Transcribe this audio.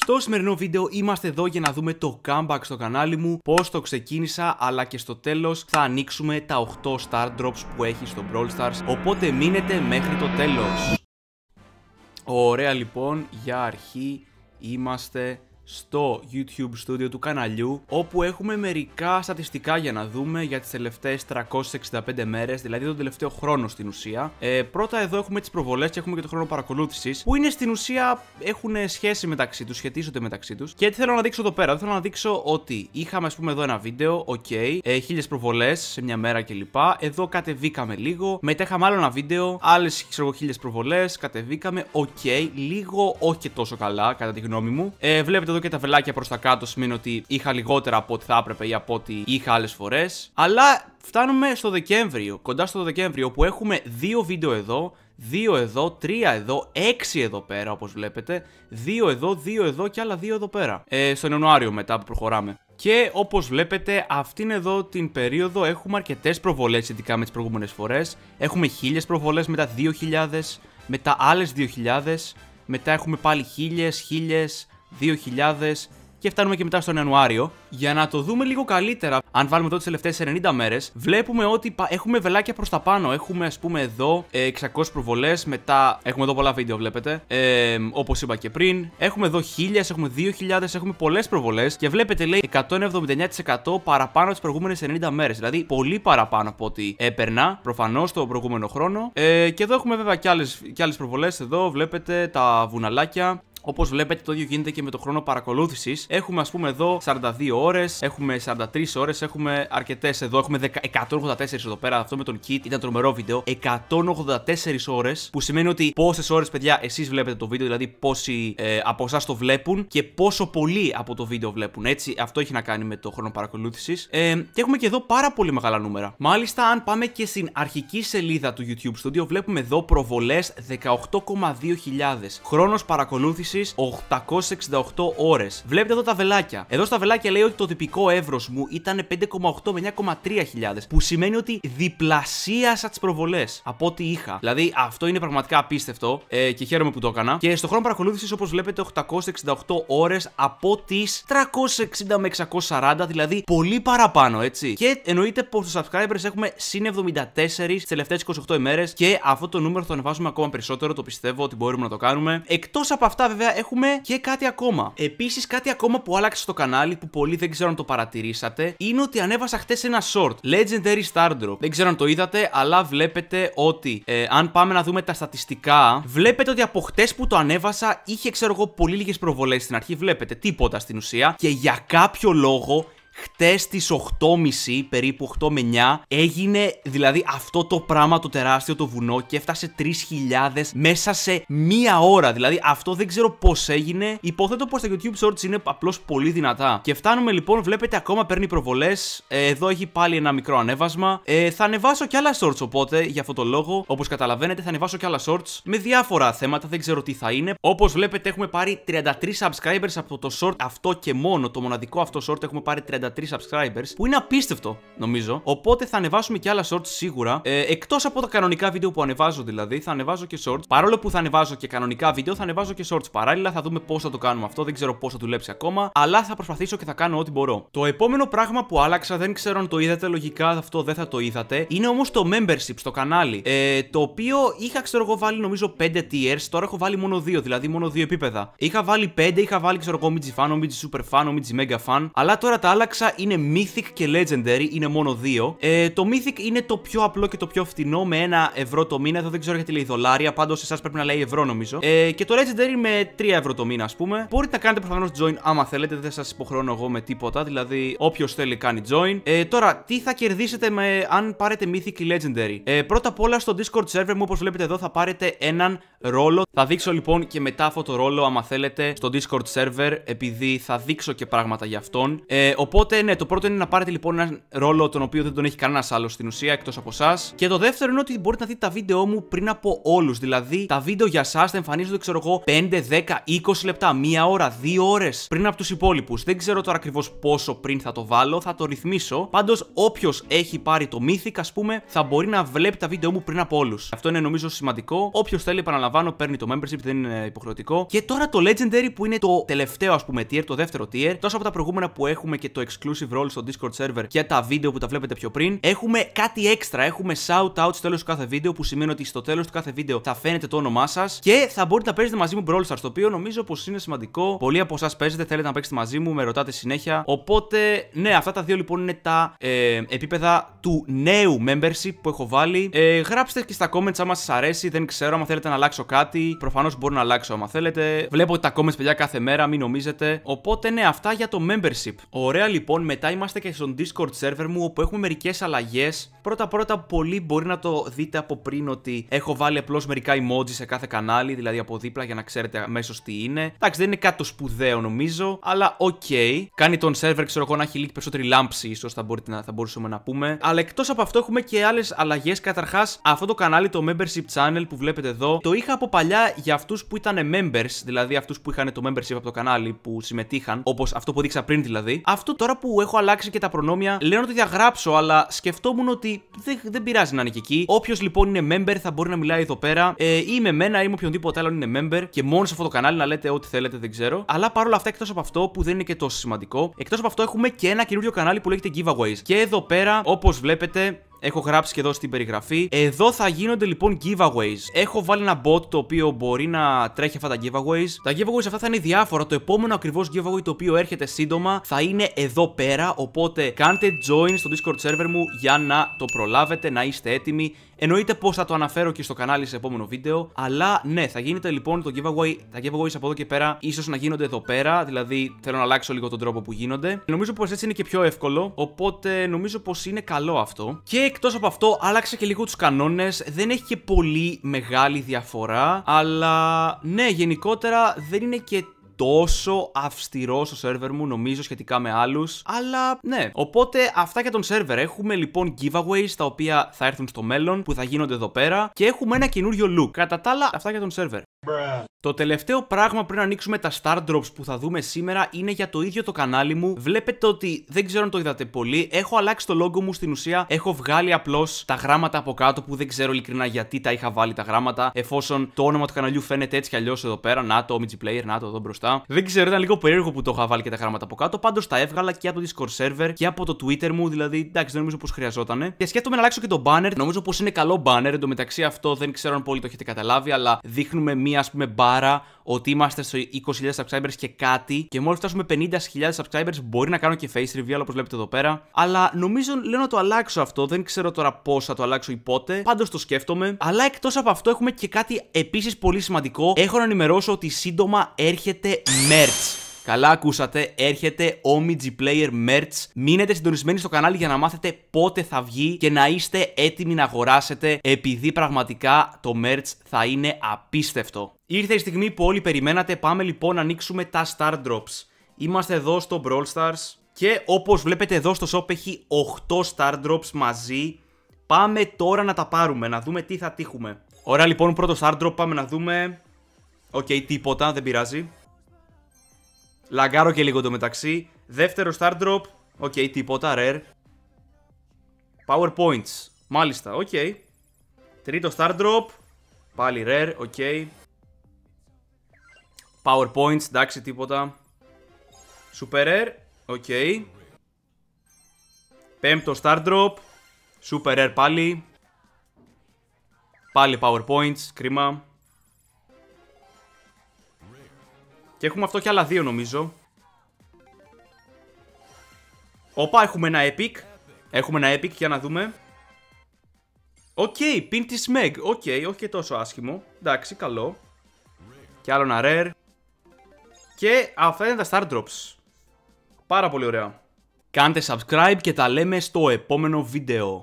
Στο σημερινό βίντεο είμαστε εδώ για να δούμε το comeback στο κανάλι μου, πώς το ξεκίνησα, αλλά και στο τέλος θα ανοίξουμε τα 8 star drops που έχει στο Brawl Stars, οπότε μείνετε μέχρι το τέλος. Ωραία λοιπόν, για αρχή είμαστε στο YouTube Studio του καναλιού όπου έχουμε μερικά στατιστικά για να δούμε για τις τελευταίες 365 μέρες δηλαδή τον τελευταίο χρόνο στην ουσία ε, πρώτα εδώ έχουμε τις προβολές και έχουμε και το χρόνο παρακολούθησης που είναι στην ουσία έχουν σχέση μεταξύ τους, σχετίζονται μεταξύ τους και τι θέλω να δείξω εδώ πέρα, θέλω να δείξω ότι είχαμε ας πούμε εδώ ένα βίντεο, ok, ε, χίλιες προβολές σε μια μέρα κλπ εδώ κατεβήκαμε λίγο, μετά είχαμε άλλο ένα βίντεο, άλλες ξέρω χίλιες προβολές, κατεβήκαμε, ok, λίγο όχι τόσο καλά κατά τη γνώμη μου ε, βλέπετε εδώ και τα βελάκια προς τα κάτω σημαίνει ότι είχα λιγότερα από ό,τι θα έπρεπε ή από ό,τι είχα άλλες φορές. Αλλά φτάνουμε στο Δεκέμβριο, κοντά στο Δεκέμβριο, που έχουμε δύο βίντεο εδώ, δύο εδώ, τρία εδώ, έξι εδώ πέρα όπως βλέπετε, δύο εδώ, δύο εδώ και άλλα δύο εδώ πέρα. Ε, στον Ιανουάριο μετά που προχωράμε. Και όπως βλέπετε, αυτήν εδώ την περίοδο έχουμε αρκετές προβολές ειδικά με τις προηγούμενες φορές. Έχουμε χίλιες προβολές, μετά 2000, μετά άλλες 2000, μετά έχουμε πάλι χίλιες χίλιες, 2000 και φτάνουμε και μετά στον Ιανουάριο. Για να το δούμε λίγο καλύτερα, αν βάλουμε εδώ τις τελευταίες 90 μέρες, βλέπουμε ότι έχουμε βελάκια προς τα πάνω. Έχουμε, ας πούμε, εδώ 600 ε, προβολές, μετά έχουμε εδώ πολλά βίντεο, βλέπετε. Ε, Όπως είπα και πριν, έχουμε εδώ 1000, έχουμε 2000, έχουμε πολλές προβολές και βλέπετε, λέει 179% παραπάνω τις προηγούμενες 90 μέρες. Δηλαδή, πολύ παραπάνω από ό,τι έπαιρνα προφανώς το προηγούμενο χρόνο. Ε, και εδώ έχουμε βέβαια και άλλες προβολές. Εδώ βλέπετε τα βουναλάκια. Όπως βλέπετε, το ίδιο γίνεται και με το χρόνο παρακολούθησης. Έχουμε, ας πούμε, εδώ 42 ώρες, έχουμε 43 ώρες, έχουμε αρκετές εδώ. Έχουμε 184 εδώ πέρα. Αυτό με τον Kit ήταν τρομερό βίντεο. 184 ώρες, που σημαίνει ότι πόσες ώρες, παιδιά, εσείς βλέπετε το βίντεο, δηλαδή πόσοι ε, από εσάς το βλέπουν και πόσο πολύ από το βίντεο βλέπουν. Έτσι, αυτό έχει να κάνει με το χρόνο παρακολούθησης. Ε, και έχουμε και εδώ πάρα πολύ μεγάλα νούμερα. Μάλιστα, αν πάμε και στην αρχική σελίδα του YouTube Studio, βλέπουμε εδώ προβολές 18,2 χιλιάδες. Χρόνος παρακολούθησης 868 ώρες. Βλέπετε εδώ τα βελάκια. Εδώ στα βελάκια λέει ότι το τυπικό εύρος μου ήταν 5,8 με 9,3 χιλιάδες. Που σημαίνει ότι διπλασίασα τις προβολές από ό,τι είχα. Δηλαδή αυτό είναι πραγματικά απίστευτο ε, και χαίρομαι που το έκανα. Και στο χρόνο παρακολούθησης όπως βλέπετε 868 ώρες από τις 360 με 640, δηλαδή πολύ παραπάνω έτσι. Και εννοείται πως στους subscribers έχουμε συν 74 τις τελευταίες 28 ημέρες και αυτό το νούμερο θα ανεβάσουμε ακόμα περισσότερο. Το πιστεύω ότι μπορούμε να το κάνουμε. Εκτός από αυτά βέβαια έχουμε και κάτι ακόμα. Επίσης, κάτι ακόμα που άλλαξε στο κανάλι που πολλοί δεν ξέρω αν το παρατηρήσατε είναι ότι ανέβασα χτες ένα short. Legendary Star Drop. Δεν ξέρω αν το είδατε, αλλά βλέπετε ότι ε, αν πάμε να δούμε τα στατιστικά, βλέπετε ότι από χτες που το ανέβασα είχε, ξέρω εγώ, πολύ λίγες προβολές στην αρχή. Βλέπετε τίποτα στην ουσία και για κάποιο λόγο Χτες στις 8.30, περίπου 8 με 9, έγινε δηλαδή αυτό το πράγμα το τεράστιο το βουνό και έφτασε 3.000 μέσα σε μία ώρα. Δηλαδή αυτό δεν ξέρω πώς έγινε. Υποθέτω πως τα YouTube Shorts είναι απλώς πολύ δυνατά. Και φτάνουμε λοιπόν, βλέπετε ακόμα παίρνει προβολές. Ε, εδώ έχει πάλι ένα μικρό ανέβασμα. Ε, θα ανεβάσω και άλλα shorts οπότε για αυτό το λόγο. Όπως καταλαβαίνετε, θα ανεβάσω και άλλα shorts με διάφορα θέματα. Δεν ξέρω τι θα είναι. Όπως βλέπετε, έχουμε πάρει 33 subscribers από το short αυτό και μόνο. Το μοναδικό αυτό short έχουμε πάρει 33 subscribers, που είναι απίστευτο νομίζω. Οπότε θα ανεβάσουμε και άλλα shorts σίγουρα. Ε, Εκτός από τα κανονικά βίντεο που ανεβάζω δηλαδή, θα ανεβάζω και shorts. Παρόλο που θα ανεβάζω και κανονικά βίντεο, θα ανεβάζω και shorts. Παράλληλα θα δούμε πώς θα το κάνουμε αυτό, δεν ξέρω πώς θα δουλέψει ακόμα, αλλά θα προσπαθήσω και θα κάνω ό,τι μπορώ. Το επόμενο πράγμα που άλλαξα, δεν ξέρω αν το είδατε, λογικά αυτό δεν θα το είδατε, είναι όμως το membership στο κανάλι. Ε, το οποίο είχα ξέρω εγώ βάλει νομίζω 5 tiers, τώρα έχω βάλει μόνο 2, δηλαδή μόνο 2 επίπεδα. Είχα βάλει 5, είχα βάλει ξέρω εγώ Mitzi Fan, Super Fan, Mega Fan, αλλά τώρα τα άλλαξα είναι Mythic και Legendary, είναι μόνο δύο. Ε, το Mythic είναι το πιο απλό και το πιο φτηνό με ένα ευρώ το μήνα. Εδώ δεν ξέρω γιατί λέει δολάρια, πάντως εσάς πρέπει να λέει ευρώ νομίζω. Ε, και το Legendary με 3 ευρώ το μήνα, ας πούμε. Μπορείτε να κάνετε προφανώς join άμα θέλετε, δεν σας υποχρεώνω εγώ με τίποτα. Δηλαδή, όποιος θέλει κάνει join. Ε, τώρα, τι θα κερδίσετε με, αν πάρετε Mythic ή Legendary. Ε, πρώτα απ' όλα στο Discord server μου, όπως βλέπετε εδώ, θα πάρετε έναν ρόλο. Θα δείξω λοιπόν και μετά αυτό το ρόλο, άμα θέλετε, στο Discord server, επειδή θα δείξω και πράγματα για αυτόν. Ε, οπότε Οπότε, ναι, το πρώτο είναι να πάρετε λοιπόν έναν ρόλο τον οποίο δεν τον έχει κανένας άλλος στην ουσία εκτός από εσάς. Και το δεύτερο είναι ότι μπορείτε να δείτε τα βίντεο μου πριν από όλους. Δηλαδή, τα βίντεο για εσάς θα εμφανίζονται, ξέρω εγώ, 5, 10, 20 λεπτά, μία ώρα, 2 ώρες πριν από τους υπόλοιπους. Δεν ξέρω τώρα ακριβώς πόσο πριν θα το βάλω, θα το ρυθμίσω. Πάντως, όποιος έχει πάρει το μύθικ, ας πούμε, θα μπορεί να βλέπει τα βίντεο μου πριν από όλους. Αυτό είναι νομίζω σημαντικό. Όποιος θέλει, επαναλαμβάνω, παίρνει το membership, δεν είναι υποχρεωτικό. Και τώρα το legendary που είναι το τελευταίο, ας πούμε, tier, το δεύτερο tier, τόσο από τα προηγούμενα που έχουμε και το exclusive roles στο Discord server και τα βίντεο που τα βλέπετε πιο πριν. Έχουμε κάτι έξτρα, έχουμε shout out στο τέλος του κάθε βίντεο που σημαίνει ότι στο τέλος του κάθε βίντεο θα φαίνεται το όνομά σας και θα μπορείτε να παίζετε μαζί μου Brawl Stars, το οποίο νομίζω πως είναι σημαντικό. Πολλοί από εσάς παίζετε, θέλετε να παίξετε μαζί μου, με ρωτάτε συνέχεια. Οπότε, ναι, αυτά τα δύο λοιπόν είναι τα ε, επίπεδα του νέου membership που έχω βάλει. Ε, γράψτε και στα comments άμα σας αρέσει, δεν ξέρω άμα θέλετε να αλλάξω κάτι. Προφανώς μπορώ να αλλάξω άμα θέλετε. Βλέπω τα comments παιδιά κάθε μέρα, μην νομίζετε. Οπότε, ναι, αυτά για το membership. Ωραία λοιπόν λοιπόν, μετά είμαστε και στον Discord server μου όπου έχουμε μερικές αλλαγές. Πρώτα-πρώτα, πολλοί μπορεί να το δείτε από πριν ότι έχω βάλει απλώς μερικά emoji σε κάθε κανάλι, δηλαδή από δίπλα για να ξέρετε αμέσως τι είναι. Εντάξει, δεν είναι κάτι το σπουδαίο νομίζω, αλλά οκ. Okay. Κάνει τον server, ξέρω εγώ, να έχει λίγη περισσότερη λάμψη, ίσως θα, θα μπορούσαμε να πούμε. Αλλά εκτός από αυτό, έχουμε και άλλες αλλαγές. Καταρχάς, αυτό το κανάλι, το membership channel που βλέπετε εδώ, το είχα από παλιά για αυτούς που ήταν members, δηλαδή αυτούς που είχαν το membership από το κανάλι που συμμετείχαν, όπως αυτό που δείξα πριν δηλαδή. Αυτό τώρα που έχω αλλάξει και τα προνόμια, λέω να το διαγράψω, αλλά σκεφτόμουν ότι δεν, δεν πειράζει να είναι και εκεί. Όποιος λοιπόν είναι member θα μπορεί να μιλάει εδώ πέρα. Ε, ή με μένα ή με οποιονδήποτε άλλο είναι member και μόνο σε αυτό το κανάλι να λέτε ό,τι θέλετε, δεν ξέρω. Αλλά παρόλα αυτά, εκτός από αυτό που δεν είναι και τόσο σημαντικό, εκτός από αυτό έχουμε και ένα καινούριο κανάλι που λέγεται Giveaways. Και εδώ πέρα, όπως βλέπετε, Έχω γράψει και εδώ στην περιγραφή. Εδώ θα γίνονται λοιπόν giveaways. Έχω βάλει ένα bot το οποίο μπορεί να τρέχει αυτά τα giveaways. Τα giveaways αυτά θα είναι διάφορα. Το επόμενο ακριβώς giveaway το οποίο έρχεται σύντομα θα είναι εδώ πέρα. Οπότε κάντε join στο Discord server μου για να το προλάβετε, να είστε έτοιμοι. Εννοείται πως θα το αναφέρω και στο κανάλι σε επόμενο βίντεο. Αλλά ναι, θα γίνεται λοιπόν το giveaway. Τα giveaways από εδώ και πέρα ίσως να γίνονται εδώ πέρα. Δηλαδή θέλω να αλλάξω λίγο τον τρόπο που γίνονται. Νομίζω πως έτσι είναι και πιο εύκολο. Οπότε νομίζω πως είναι καλό αυτό. Και εκτός από αυτό, άλλαξα και λίγο τους κανόνες. Δεν έχει και πολύ μεγάλη διαφορά. Αλλά ναι, γενικότερα δεν είναι και τόσο αυστηρό στο σερβερ μου, νομίζω, σχετικά με άλλους. Αλλά ναι. Οπότε αυτά για τον σερβερ. Έχουμε λοιπόν giveaways τα οποία θα έρθουν στο μέλλον, που θα γίνονται εδώ πέρα. Και έχουμε ένα καινούριο look. Κατά τα άλλα, αυτά για τον σερβερ. Το τελευταίο πράγμα πριν ανοίξουμε τα star drops που θα δούμε σήμερα είναι για το ίδιο το κανάλι μου. Βλέπετε ότι δεν ξέρω αν το είδατε πολύ. Έχω αλλάξει το logo μου στην ουσία. Έχω βγάλει απλώς τα γράμματα από κάτω που δεν ξέρω ειλικρινά γιατί τα είχα βάλει τα γράμματα. Εφόσον το όνομα του καναλιού φαίνεται έτσι κι αλλιώς εδώ πέρα. Να το OMG Player, να το εδώ μπροστά. Δεν ξέρω, ήταν λίγο περίεργο που το είχα βάλει και τα γράμματα από κάτω. Πάντως τα έβγαλα και από το Discord server και από το Twitter μου. Δηλαδή εντάξει, δεν νομίζω πως χρειαζόταν. Και σκέφτομαι να αλλάξω και το banner. Νομίζω πως είναι καλό banner. Εν τω μεταξύ αυτό δεν ξέρω αν πολύ το έχετε καταλάβει, αλλά δείχνουμε μία ας πούμε Άρα ότι είμαστε στο 20.000 subscribers και κάτι. Και μόλις φτάσουμε 50.000 subscribers, μπορεί να κάνω και face reveal όπως βλέπετε εδώ πέρα. Αλλά νομίζω λέω να το αλλάξω αυτό. Δεν ξέρω τώρα πώς θα το αλλάξω ή πότε. Πάντως το σκέφτομαι. Αλλά εκτός από αυτό, έχουμε και κάτι επίσης πολύ σημαντικό. Έχω να ενημερώσω ότι σύντομα έρχεται merch. Καλά ακούσατε, έρχεται OMG Player Merch. Μείνετε συντονισμένοι στο κανάλι για να μάθετε πότε θα βγει και να είστε έτοιμοι να αγοράσετε επειδή πραγματικά το merch θα είναι απίστευτο. Ήρθε η στιγμή που όλοι περιμένατε, πάμε λοιπόν να ανοίξουμε τα Star Drops. Είμαστε εδώ στο Brawl Stars και όπως βλέπετε εδώ στο shop έχει 8 Star Drops μαζί. Πάμε τώρα να τα πάρουμε, να δούμε τι θα τύχουμε. Ωραία λοιπόν, πρώτο Star Drop πάμε να δούμε... Οκ, okay, τίποτα, δεν πειράζει. Λαγκάρω και λίγο το μεταξύ. Δεύτερο star drop. Οκ, okay, τίποτα, rare. Power points. Μάλιστα, οκ. Okay. Τρίτο star drop. Πάλι rare, οκ. Okay. Power points, εντάξει, τίποτα. Super rare, οκ. Okay. Πέμπτο star drop. Super rare πάλι. Πάλι power points, κρίμα. Και έχουμε αυτό και άλλα δύο νομίζω. Όπα, έχουμε ένα epic. Έχουμε ένα epic για να δούμε. Οκ, okay, πιν της Meg. Οκ, okay, όχι και τόσο άσχημο. Εντάξει, καλό. Και άλλο ένα rare. Και αυτά είναι τα star drops. Πάρα πολύ ωραία. Κάντε subscribe και τα λέμε στο επόμενο βίντεο.